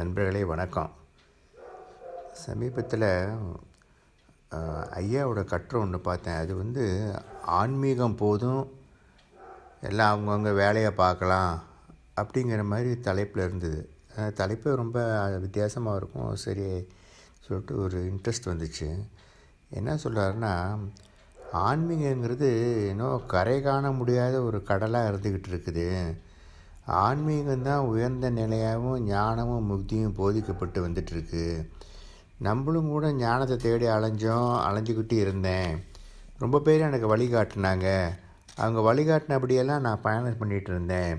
நண்பர்களே வணக்கம் சமீபத்தில் ஐயாவோட கட்டுரை ஒன்று பார்த்தேன் அது வந்து ஆன்மீகம் போதும் எல்லாம் அவங்கவுங்க வேலையை பார்க்கலாம் அப்படிங்கிற மாதிரி தலைப்பில் இருந்தது தலைப்பே ரொம்ப வித்தியாசமாக இருக்கும் சரி சொல்லிட்டு ஒரு இன்ட்ரெஸ்ட் வந்துச்சு என்ன சொல்கிறாருன்னா ஆன்மீகங்கிறது இன்னும் கரை காண முடியாத ஒரு கடலாக இருந்துக்கிட்டு இருக்குது ஆன்மீகம் தான் உயர்ந்த நிலையாகவும் ஞானமும் முக்தியும் போதிக்கப்பட்டு வந்துட்டுருக்கு நம்மளும் கூட ஞானத்தை தேடி அலைஞ்சோம் அலைஞ்சிக்கிட்டு இருந்தேன் ரொம்ப பேர் எனக்கு வழிகாட்டினாங்க அவங்க வழிகாட்டினபடியெல்லாம் நான் பயணம் பண்ணிகிட்டு இருந்தேன்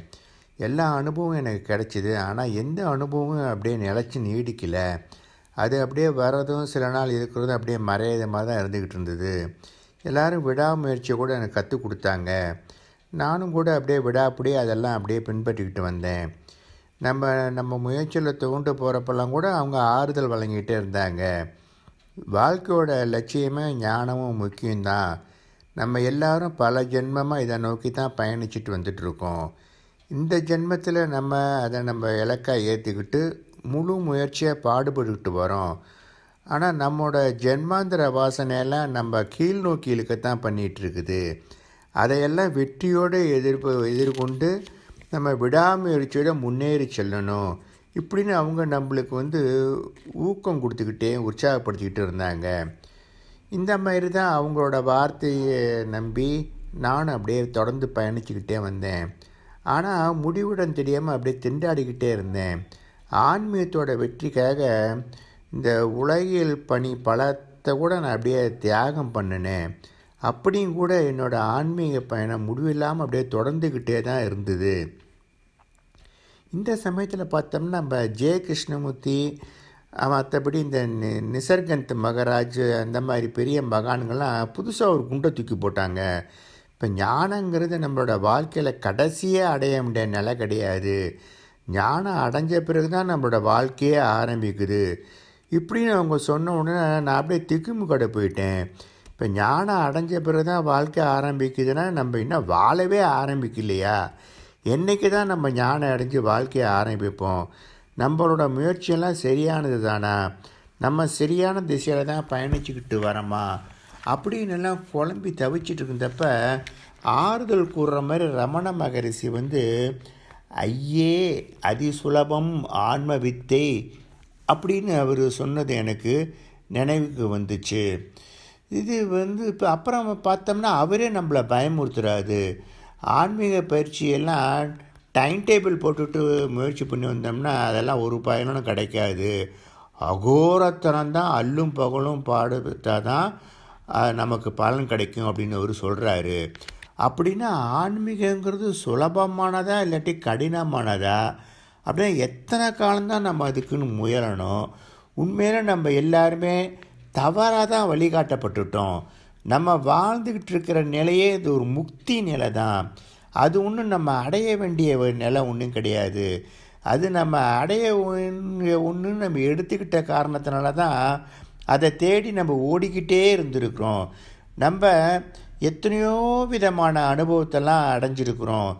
எல்லா அனுபவம் எனக்கு கிடச்சிது ஆனால் எந்த அனுபவமும் அப்படியே நிலச்சி நீடிக்கலை அது அப்படியே வர்றதும் சில நாள் இருக்கிறதும் அப்படியே மறையதமாக தான் இருந்துக்கிட்டு இருந்தது எல்லோரும் விடாமுயற்சியை கூட எனக்கு கற்றுக் கொடுத்தாங்க நானும் கூட அப்படியே விடாப்படியே அதெல்லாம் அப்படியே பின்பற்றிக்கிட்டு வந்தேன் நம்ம நம்ம முயற்சியில் தோண்டு போகிறப்பெல்லாம் கூட அவங்க ஆறுதல் வழங்கிட்டே இருந்தாங்க வாழ்க்கையோட லட்சியமே ஞானமும் முக்கியம்தான் நம்ம எல்லாரும் பல ஜென்மமாக இதை நோக்கி தான் பயணிச்சுட்டு வந்துட்ருக்கோம் இந்த ஜென்மத்தில் நம்ம அதை நம்ம இலக்காக ஏற்றிக்கிட்டு முழு முயற்சியாக பாடுபட்டுக்கிட்டு வரோம் ஆனால் நம்மளோட ஜென்மாந்திர வாசனையெல்லாம் நம்ம கீழ் நோக்கி இழுக்கத்தான் பண்ணிகிட்ருக்குது இருக்குது அதையெல்லாம் வெற்றியோடு எதிர்ப்பு எதிர்கொண்டு நம்ம விடாமுயற்சியோட முன்னேறி செல்லணும் இப்படின்னு அவங்க நம்மளுக்கு வந்து ஊக்கம் கொடுத்துக்கிட்டே உற்சாகப்படுத்திக்கிட்டு இருந்தாங்க இந்த மாதிரி தான் அவங்களோட வார்த்தையை நம்பி நானும் அப்படியே தொடர்ந்து பயணிச்சுக்கிட்டே வந்தேன் ஆனால் முடிவுடன் தெரியாமல் அப்படியே திண்டாடிக்கிட்டே இருந்தேன் ஆன்மீகத்தோட வெற்றிக்காக இந்த உலகியல் பணி பலத்தை கூட நான் அப்படியே தியாகம் பண்ணினேன் அப்படியும் கூட என்னோடய ஆன்மீக பயணம் முடிவில்லாமல் அப்படியே தொடர்ந்துக்கிட்டே தான் இருந்தது இந்த சமயத்தில் பார்த்தோம்னா நம்ம ஜெய கிருஷ்ணமூர்த்தி மற்றபடி இந்த நிசர்கந்த் மகராஜ் அந்த மாதிரி பெரிய மகான்கள்லாம் புதுசாக ஒரு குண்டை தூக்கி போட்டாங்க இப்போ ஞானங்கிறது நம்மளோட வாழ்க்கையில் கடைசியே அடைய முடிய நிலை கிடையாது ஞானம் அடைஞ்ச பிறகு தான் நம்மளோட வாழ்க்கையே ஆரம்பிக்குது இப்படின்னு அவங்க சொன்ன உடனே நான் அப்படியே திக்குமுக்கடை போயிட்டேன் இப்போ ஞானம் அடைஞ்ச பிறகு தான் வாழ்க்கை ஆரம்பிக்குதுன்னா நம்ம இன்னும் வாழவே ஆரம்பிக்கலையா என்றைக்கு தான் நம்ம ஞானம் அடைஞ்சு வாழ்க்கையை ஆரம்பிப்போம் நம்மளோட முயற்சியெல்லாம் சரியானது தானா நம்ம சரியான திசையில் தான் பயணிச்சுக்கிட்டு வரோமா அப்படின்னு எல்லாம் குழம்பி தவிச்சிட்டு இருந்தப்ப ஆறுதல் கூறுற மாதிரி ரமண மகரிஷி வந்து ஐயே அதிசுலபம் ஆன்ம வித்தை அப்படின்னு அவர் சொன்னது எனக்கு நினைவுக்கு வந்துச்சு இது வந்து இப்போ அப்புறம் பார்த்தோம்னா அவரே நம்மளை பயமுறுத்துறாரு ஆன்மீக பயிற்சியெல்லாம் டைம் டேபிள் போட்டுட்டு முயற்சி பண்ணி வந்தோம்னா அதெல்லாம் ஒரு பயனும் கிடைக்காது அகோரத்தனம் தான் அல்லும் பகலும் பாடுத்தா தான் நமக்கு பலன் கிடைக்கும் அப்படின்னு அவர் சொல்கிறாரு அப்படின்னா ஆன்மீகங்கிறது சுலபமானதா இல்லாட்டி கடினமானதா அப்படின்னா எத்தனை காலம்தான் நம்ம அதுக்குன்னு முயலணும் உண்மையில நம்ம எல்லாருமே தவறாக தான் வழிகாட்டப்பட்டுட்டோம் நம்ம வாழ்ந்துக்கிட்டு இருக்கிற நிலையே இது ஒரு முக்தி நிலை தான் அது ஒன்றும் நம்ம அடைய வேண்டிய நிலை ஒன்றும் கிடையாது அது நம்ம அடைய ஒன்று நம்ம எடுத்துக்கிட்ட காரணத்தினால தான் அதை தேடி நம்ம ஓடிக்கிட்டே இருந்திருக்கிறோம் நம்ம எத்தனையோ விதமான அனுபவத்தெல்லாம் அடைஞ்சிருக்கிறோம்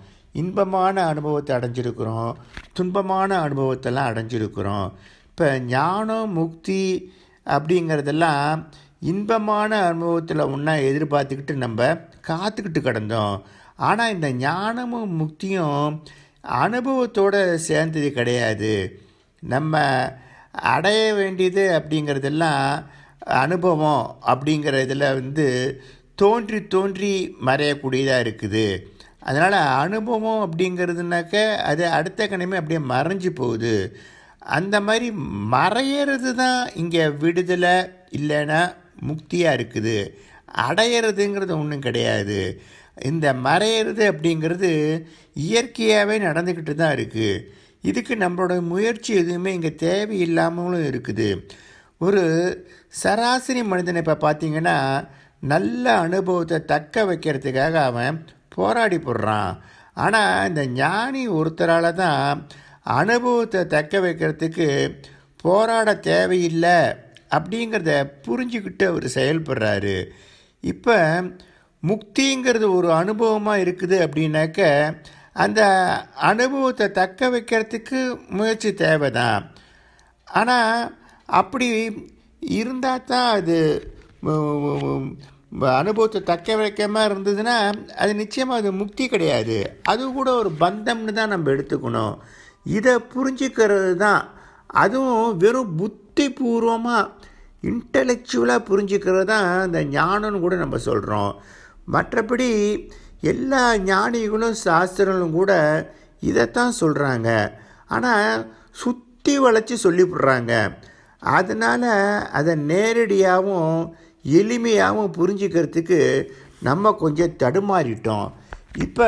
இன்பமான அனுபவத்தை அடைஞ்சிருக்கிறோம் துன்பமான அனுபவத்தெல்லாம் அடைஞ்சிருக்கிறோம் இப்போ ஞானம் முக்தி அப்படிங்கிறதெல்லாம் இன்பமான அனுபவத்தில் ஒன்றா எதிர்பார்த்துக்கிட்டு நம்ம காத்துக்கிட்டு கிடந்தோம் ஆனால் இந்த ஞானமும் முக்தியும் அனுபவத்தோடு சேர்ந்தது கிடையாது நம்ம அடைய வேண்டியது அப்படிங்கிறதெல்லாம் அனுபவம் அப்படிங்கிற இதில் வந்து தோன்றி தோன்றி மறையக்கூடியதாக இருக்குது அதனால் அனுபவம் அப்படிங்கிறதுனாக்க அது அடுத்த கணமே அப்படியே மறைஞ்சு போகுது அந்த மாதிரி மறையிறது தான் இங்கே விடுதலை இல்லைன்னா முக்தியாக இருக்குது அடையிறதுங்கிறது ஒன்றும் கிடையாது இந்த மறையிறது அப்படிங்கிறது இயற்கையாகவே நடந்துக்கிட்டு தான் இருக்குது இதுக்கு நம்மளோட முயற்சி எதுவுமே இங்கே தேவையில்லாமலும் இருக்குது ஒரு சராசரி மனிதனை இப்போ பார்த்திங்கன்னா நல்ல அனுபவத்தை தக்க வைக்கிறதுக்காக அவன் போராடி போடுறான் ஆனால் இந்த ஞானி ஒருத்தரால் தான் அனுபவத்தை தக்க வைக்கிறதுக்கு போராட தேவையில்லை அப்படிங்கிறத புரிஞ்சுக்கிட்டு அவர் செயல்படுறாரு இப்போ முக்திங்கிறது ஒரு அனுபவமாக இருக்குது அப்படின்னாக்க அந்த அனுபவத்தை தக்க வைக்கிறதுக்கு முயற்சி தேவை தான் ஆனால் அப்படி இருந்தால் தான் அது அனுபவத்தை தக்க வைக்கமாக இருந்ததுன்னா அது நிச்சயமாக அது முக்தி கிடையாது அது கூட ஒரு பந்தம்னு தான் நம்ம எடுத்துக்கணும் இதை புரிஞ்சுக்கிறது தான் அதுவும் வெறும் புத்தி பூர்வமாக இன்டலெக்சுவலாக புரிஞ்சுக்கிறது தான் இந்த ஞானம்னு கூட நம்ம சொல்கிறோம் மற்றபடி எல்லா ஞானிகளும் சாஸ்திரங்களும் கூட இதைத்தான் சொல்கிறாங்க ஆனால் சுற்றி வளைச்சி சொல்லிவிடுறாங்க அதனால் அதை நேரடியாகவும் எளிமையாகவும் புரிஞ்சுக்கிறதுக்கு நம்ம கொஞ்சம் தடுமாறிட்டோம் இப்போ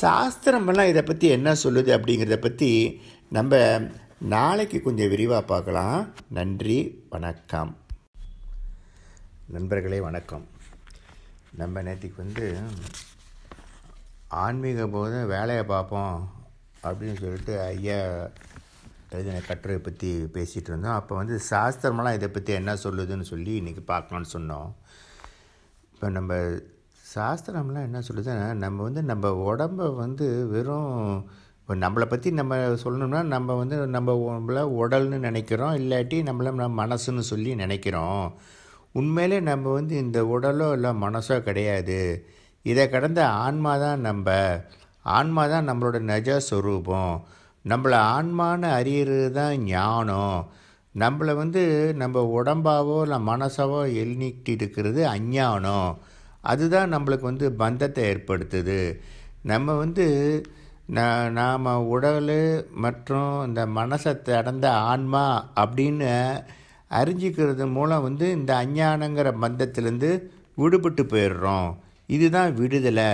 சாஸ்திரமெல்லாம் இதை பற்றி என்ன சொல்லுது அப்படிங்கிறத பற்றி நம்ம நாளைக்கு கொஞ்சம் விரிவாக பார்க்கலாம் நன்றி வணக்கம் நண்பர்களே வணக்கம் நம்ம நேற்றுக்கு வந்து ஆன்மீக போது வேலையை பார்ப்போம் அப்படின்னு சொல்லிட்டு ஐயா எழுதின கட்டுரை பற்றி பேசிகிட்டு இருந்தோம் அப்போ வந்து சாஸ்திரமெல்லாம் இதை பற்றி என்ன சொல்லுதுன்னு சொல்லி இன்றைக்கி பார்க்கலான்னு சொன்னோம் இப்போ நம்ம சாஸ்திரம்லாம் என்ன சொல்லுதுன்னா நம்ம வந்து நம்ம உடம்பை வந்து வெறும் இப்போ நம்மளை பற்றி நம்ம சொல்லணும்னா நம்ம வந்து நம்ம நம்மள உடல்னு நினைக்கிறோம் இல்லாட்டி நம்மள நம்ம மனசுன்னு சொல்லி நினைக்கிறோம் உண்மையிலே நம்ம வந்து இந்த உடலோ இல்லை மனசோ கிடையாது இதை கடந்த ஆன்மா தான் நம்ம ஆன்மா தான் நம்மளோட நஜ ஸ்வரூபம் நம்மளை ஆன்மான்னு அறியறது தான் ஞானம் நம்மளை வந்து நம்ம உடம்பாவோ இல்லை மனசாவோ எழுநிட்டு இருக்கிறது அஞ்ஞானம் அதுதான் நம்மளுக்கு வந்து பந்தத்தை ஏற்படுத்துது நம்ம வந்து நாம் உடல் மற்றும் இந்த மனசை கடந்த ஆன்மா அப்படின்னு அறிஞ்சிக்கிறது மூலம் வந்து இந்த அஞ்ஞானங்கிற பந்தத்திலேருந்து விடுபட்டு போயிடுறோம் இதுதான் விடுதலை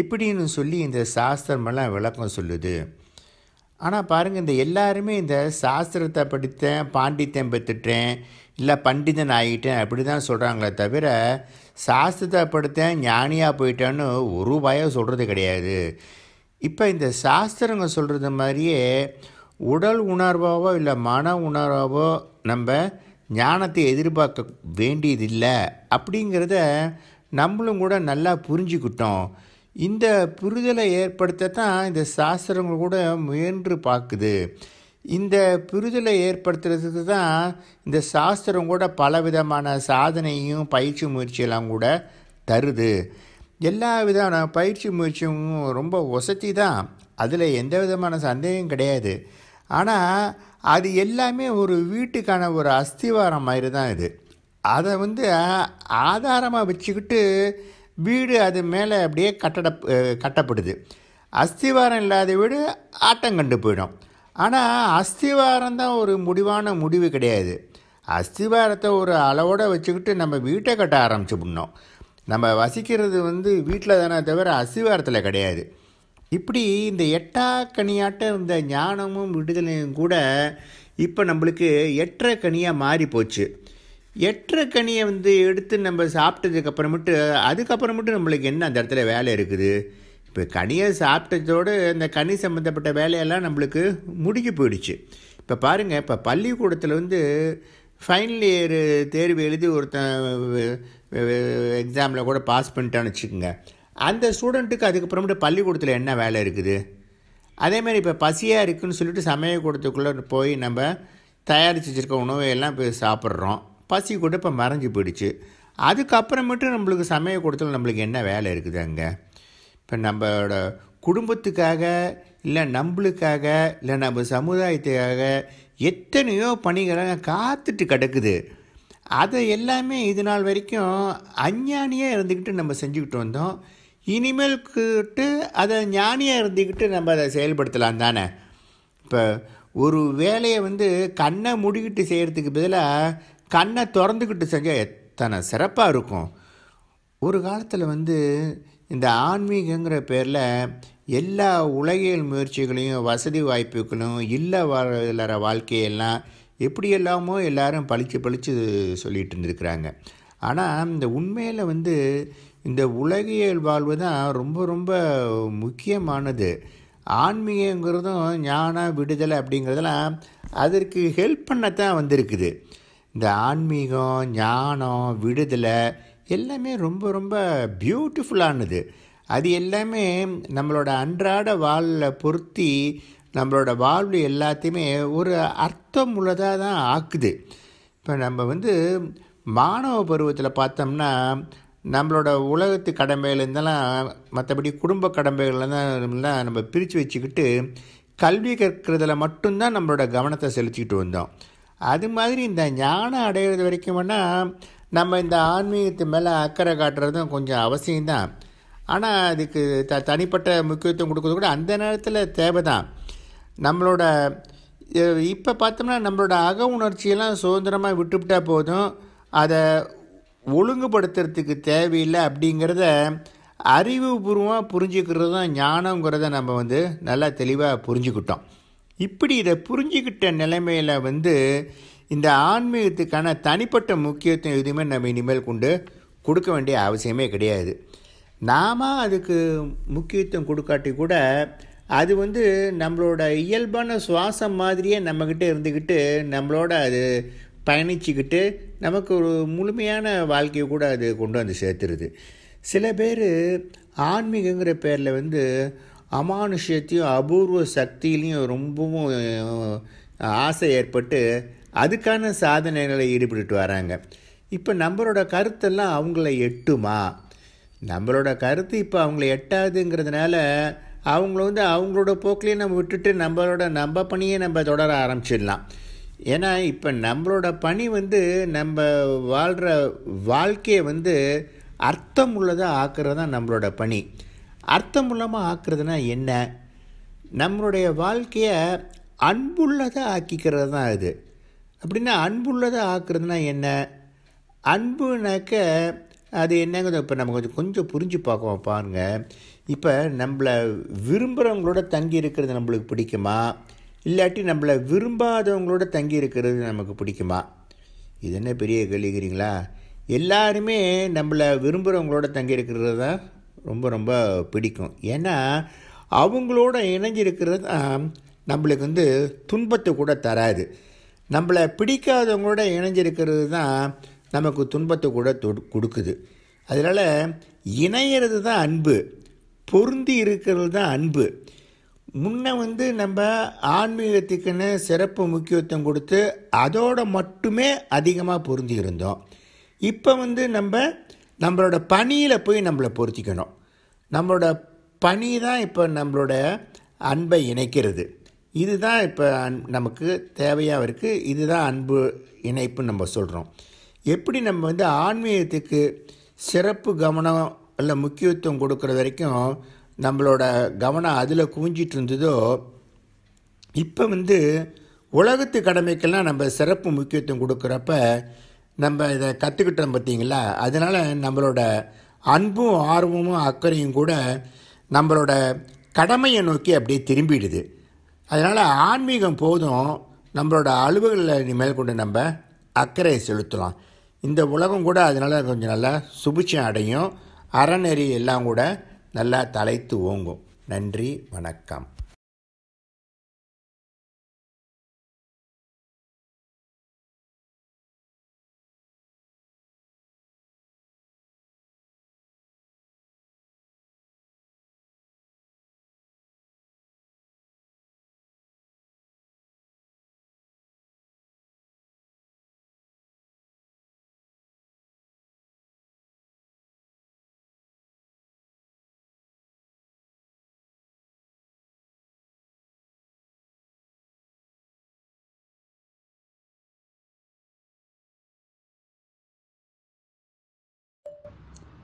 இப்படின்னு சொல்லி இந்த சாஸ்திரமெல்லாம் விளக்கம் சொல்லுது ஆனால் பாருங்கள் இந்த எல்லாருமே இந்த சாஸ்திரத்தை படித்தேன் பாண்டித்தம் பெற்றுட்டேன் இல்லை பண்டிதன் ஆகிட்டேன் அப்படி தான் சொல்கிறாங்களே தவிர சாஸ்திரத்தை படுத்தேன் ஞானியாக போயிட்டேன்னு ஒரு பயம் சொல்கிறது கிடையாது இப்போ இந்த சாஸ்திரங்க சொல்கிறது மாதிரியே உடல் உணர்வாவோ இல்லை மன உணர்வாவோ நம்ம ஞானத்தை எதிர்பார்க்க வேண்டியதில்லை அப்படிங்கிறத நம்மளும் கூட நல்லா புரிஞ்சுக்கிட்டோம் இந்த புரிதலை ஏற்படுத்த தான் இந்த சாஸ்திரங்கள் கூட முயன்று பார்க்குது இந்த புரிதலை ஏற்படுத்துறதுக்கு தான் இந்த சாஸ்திரம் கூட பலவிதமான சாதனையும் பயிற்சி முயற்சியெல்லாம் கூட தருது எல்லா விதமான பயிற்சி முயற்சியும் ரொம்ப வசதி தான் அதில் எந்த விதமான சந்தேகம் கிடையாது ஆனால் அது எல்லாமே ஒரு வீட்டுக்கான ஒரு அஸ்திவாரம் மாதிரி தான் இது அதை வந்து ஆதாரமாக வச்சுக்கிட்டு வீடு அது மேலே அப்படியே கட்டட கட்டப்படுது அஸ்திவாரம் இல்லாத வீடு ஆட்டம் கண்டு போயிடும் ஆனால் அஸ்திவாரம் தான் ஒரு முடிவான முடிவு கிடையாது அஸ்திவாரத்தை ஒரு அளவோடு வச்சுக்கிட்டு நம்ம வீட்டை கட்ட ஆரம்பிச்சுடணும் நம்ம வசிக்கிறது வந்து வீட்டில் தானே தவிர அஸ்திவாரத்தில் கிடையாது இப்படி இந்த எட்டா கனியாட்டம் இருந்த ஞானமும் விடுதலையும் கூட இப்போ நம்மளுக்கு எட்டரை கனியாக மாறி போச்சு எட்டரை கனியை வந்து எடுத்து நம்ம சாப்பிட்டதுக்கப்புறமேட்டு அதுக்கப்புறமேட்டு நம்மளுக்கு என்ன அந்த இடத்துல வேலை இருக்குது இப்போ கனியை சாப்பிட்டதோடு இந்த கனி சம்மந்தப்பட்ட வேலையெல்லாம் நம்மளுக்கு முடிஞ்சு போயிடுச்சு இப்போ பாருங்கள் இப்போ பள்ளிக்கூடத்தில் வந்து ஃபைனல் இயர் தேர்வு எழுதி ஒருத்தன் எக்ஸாமில் கூட பாஸ் பண்ணிட்டான்னு வச்சுக்கோங்க அந்த ஸ்டூடெண்ட்டுக்கு அதுக்கப்புறமேட்டு பள்ளிக்கூடத்தில் என்ன வேலை இருக்குது அதேமாதிரி இப்போ பசியாக இருக்குதுன்னு சொல்லிட்டு சமயக்கூடத்துக்குள்ளே போய் நம்ம தயாரித்து வச்சுருக்க உணவை எல்லாம் போய் சாப்பிட்றோம் பசி கூட இப்போ மறைஞ்சு போயிடுச்சு அதுக்கப்புறமேட்டு நம்மளுக்கு சமயக்கூடத்தில் நம்மளுக்கு என்ன வேலை இருக்குது அங்கே இப்போ நம்மளோட குடும்பத்துக்காக இல்லை நம்மளுக்காக இல்லை நம்ம சமுதாயத்துக்காக எத்தனையோ பணிகளை காத்துட்டு கிடக்குது அதை எல்லாமே இது நாள் வரைக்கும் அஞ்ஞானியாக இருந்துக்கிட்டு நம்ம செஞ்சுக்கிட்டு வந்தோம் இனிமேல்கிட்டு அதை ஞானியாக இருந்துக்கிட்டு நம்ம அதை செயல்படுத்தலாம் தானே இப்போ ஒரு வேலையை வந்து கண்ணை முடிக்கிட்டு செய்கிறதுக்கு பதிலாக கண்ணை திறந்துக்கிட்டு செஞ்சால் எத்தனை சிறப்பாக இருக்கும் ஒரு காலத்தில் வந்து இந்த ஆன்மீகங்கிற பேரில் எல்லா உலகியல் முயற்சிகளையும் வசதி வாய்ப்புகளும் இல்லை வளர வாழ்க்கையெல்லாம் எப்படி எல்லாமோ எல்லாரும் பழித்து பழித்து சொல்லிகிட்டு இருந்திருக்கிறாங்க ஆனால் இந்த உண்மையில் வந்து இந்த உலகியல் வாழ்வு தான் ரொம்ப ரொம்ப முக்கியமானது ஆன்மீகங்கிறதும் ஞானம் விடுதலை அப்படிங்கிறதெல்லாம் அதற்கு ஹெல்ப் பண்ண தான் வந்திருக்குது இந்த ஆன்மீகம் ஞானம் விடுதலை எல்லாமே ரொம்ப ரொம்ப பியூட்டிஃபுல்லானது அது எல்லாமே நம்மளோட அன்றாட வாழில் பொருத்தி நம்மளோட வாழ்வு எல்லாத்தையுமே ஒரு அர்த்தம் உள்ளதாக தான் ஆக்குது இப்போ நம்ம வந்து மாணவ பருவத்தில் பார்த்தோம்னா நம்மளோட உலகத்து கடமைகள்லாம் மற்றபடி குடும்ப கடமைகள்லாம் நம்ம பிரித்து வச்சுக்கிட்டு கல்வி கற்கிறதுல மட்டும்தான் நம்மளோட கவனத்தை செலுத்திக்கிட்டு வந்தோம் அது மாதிரி இந்த ஞானம் அடைகிறது வரைக்கும்னா நம்ம இந்த ஆன்மீகத்து மேலே அக்கறை காட்டுறதும் கொஞ்சம் அவசியம்தான் ஆனால் அதுக்கு த தனிப்பட்ட முக்கியத்துவம் கொடுக்கறது கூட அந்த நேரத்தில் தேவை தான் நம்மளோட இப்போ பார்த்தோம்னா நம்மளோட அக உணர்ச்சியெல்லாம் சுதந்திரமாக விட்டுவிட்டால் போதும் அதை ஒழுங்குபடுத்துறதுக்கு தேவையில்லை அப்படிங்கிறத அறிவுபூர்வமாக புரிஞ்சுக்கிறது தான் ஞானங்கிறத நம்ம வந்து நல்லா தெளிவாக புரிஞ்சுக்கிட்டோம் இப்படி இதை புரிஞ்சுக்கிட்ட நிலைமையில் வந்து இந்த ஆன்மீகத்துக்கான தனிப்பட்ட முக்கியத்துவம் எதுவுமே நம்ம இனிமேல் கொண்டு கொடுக்க வேண்டிய அவசியமே கிடையாது நாம் அதுக்கு முக்கியத்துவம் கொடுக்காட்டி கூட அது வந்து நம்மளோட இயல்பான சுவாசம் மாதிரியே நம்மக்கிட்ட இருந்துக்கிட்டு நம்மளோட அது பயணிச்சுக்கிட்டு நமக்கு ஒரு முழுமையான வாழ்க்கையை கூட அது கொண்டு வந்து சேர்த்துருது சில பேர் ஆன்மீகங்கிற பேரில் வந்து அமானுஷ்யத்தையும் அபூர்வ சக்தியிலையும் ரொம்பவும் ஆசை ஏற்பட்டு அதுக்கான சாதனைகளை ஈடுபட்டு வராங்க இப்போ நம்மளோட கருத்தெல்லாம் அவங்கள எட்டுமா நம்மளோட கருத்து இப்போ அவங்கள எட்டாதுங்கிறதுனால அவங்கள வந்து அவங்களோட போக்கிலேயே நம்ம விட்டுட்டு நம்மளோட நம்ம பணியை நம்ம தொடர ஆரம்பிச்சிடலாம் ஏன்னா இப்போ நம்மளோட பணி வந்து நம்ம வாழ்கிற வாழ்க்கையை வந்து அர்த்தம் உள்ளதாக ஆக்குறது தான் நம்மளோட பணி அர்த்தமுள்ளமாக ஆக்குறதுனா என்ன நம்மளுடைய வாழ்க்கையை அன்புள்ளதாக ஆக்கிக்கிறது தான் இது அப்படின்னா அன்புள்ளதாக ஆக்குறதுனா என்ன அன்புனாக்க அது என்னங்கிறது இப்போ நம்ம கொஞ்சம் கொஞ்சம் புரிஞ்சு பார்க்குவோம் பாருங்கள் இப்போ நம்மளை விரும்புகிறவங்களோட தங்கி இருக்கிறது நம்மளுக்கு பிடிக்குமா இல்லாட்டி நம்மளை விரும்பாதவங்களோட தங்கி இருக்கிறது நமக்கு பிடிக்குமா இது என்ன பெரிய கேள்விக்கிறீங்களா எல்லாருமே நம்மளை விரும்புகிறவங்களோட தங்கி இருக்கிறது தான் ரொம்ப ரொம்ப பிடிக்கும் ஏன்னா அவங்களோட இணைஞ்சிருக்கிறது தான் நம்மளுக்கு வந்து துன்பத்தை கூட தராது நம்மளை பிடிக்காதவங்களோட இணைஞ்சிருக்கிறது தான் நமக்கு துன்பத்தை கூட கொடுக்குது அதனால் இணையிறது தான் அன்பு பொருந்தி இருக்கிறது தான் அன்பு முன்ன வந்து நம்ம ஆன்மீகத்துக்குன்னு சிறப்பு முக்கியத்துவம் கொடுத்து அதோடு மட்டுமே அதிகமாக பொருந்தி இருந்தோம் இப்போ வந்து நம்ம நம்மளோட பணியில் போய் நம்மளை பொருத்திக்கணும் நம்மளோட பணி தான் இப்போ நம்மளோட அன்பை இணைக்கிறது இதுதான் இப்போ நமக்கு தேவையாக இருக்குது இதுதான் அன்பு இணைப்புன்னு நம்ம சொல்கிறோம் எப்படி நம்ம வந்து ஆன்மீகத்துக்கு சிறப்பு கவனம் இல்லை முக்கியத்துவம் கொடுக்குற வரைக்கும் நம்மளோட கவனம் அதில் குவிஞ்சிட்டு இருந்ததோ இப்போ வந்து உலகத்து கடமைக்கெல்லாம் நம்ம சிறப்பு முக்கியத்துவம் கொடுக்குறப்ப நம்ம இதை கற்றுக்கிட்டோம் பார்த்தீங்களா அதனால் நம்மளோட அன்பும் ஆர்வமும் அக்கறையும் கூட நம்மளோட கடமையை நோக்கி அப்படியே திரும்பிடுது அதனால் ஆன்மீகம் போதும் நம்மளோட அலுவல்களில் மேல் கொண்டு நம்ம அக்கறையை செலுத்தலாம் இந்த உலகம் கூட அதனால் கொஞ்சம் நல்லா சுபிச்சம் அடையும் அறநெறி எல்லாம் கூட நல்லா தலைத்து ஓங்கும் நன்றி வணக்கம்